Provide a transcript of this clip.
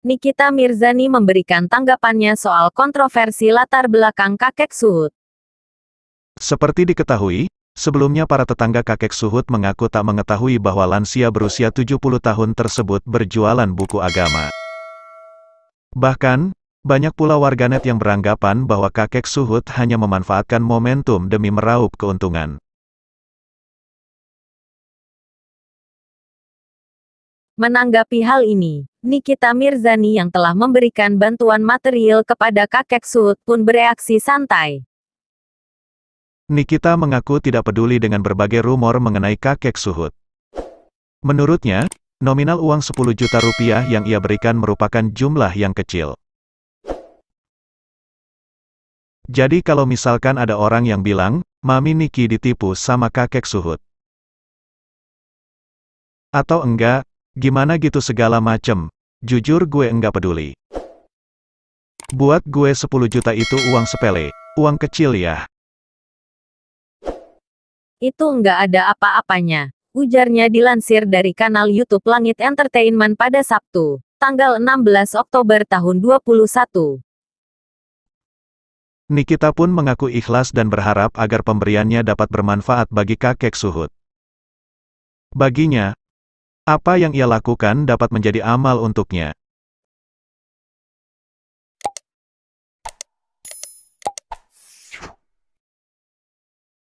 Nikita Mirzani memberikan tanggapannya soal kontroversi latar belakang kakek Suhud. Seperti diketahui, sebelumnya para tetangga kakek Suhud mengaku tak mengetahui bahwa lansia berusia 70 tahun tersebut berjualan buku agama. Bahkan, banyak pula warganet yang beranggapan bahwa kakek Suhud hanya memanfaatkan momentum demi meraup keuntungan. Menanggapi hal ini, Nikita Mirzani yang telah memberikan bantuan material kepada kakek Sud pun bereaksi santai. Nikita mengaku tidak peduli dengan berbagai rumor mengenai kakek Suhud. Menurutnya, nominal uang 10 juta rupiah yang ia berikan merupakan jumlah yang kecil. Jadi kalau misalkan ada orang yang bilang, Mami Niki ditipu sama kakek Suhud. Atau enggak, Gimana gitu segala macem, jujur gue enggak peduli. Buat gue 10 juta itu uang sepele, uang kecil ya. Itu enggak ada apa-apanya, ujarnya dilansir dari kanal YouTube Langit Entertainment pada Sabtu, tanggal 16 Oktober tahun 21. Nikita pun mengaku ikhlas dan berharap agar pemberiannya dapat bermanfaat bagi kakek suhud. Baginya, apa yang ia lakukan dapat menjadi amal untuknya.